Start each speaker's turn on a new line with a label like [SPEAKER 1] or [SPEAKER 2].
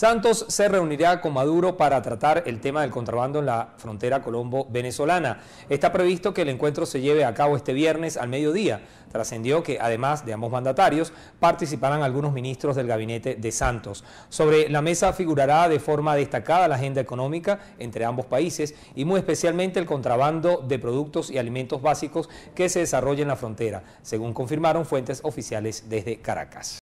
[SPEAKER 1] Santos se reunirá con Maduro para tratar el tema del contrabando en la frontera colombo-venezolana. Está previsto que el encuentro se lleve a cabo este viernes al mediodía. Trascendió que, además de ambos mandatarios, participarán algunos ministros del gabinete de Santos. Sobre la mesa figurará de forma destacada la agenda económica entre ambos países y muy especialmente el contrabando de productos y alimentos básicos que se desarrolla en la frontera, según confirmaron fuentes oficiales desde Caracas.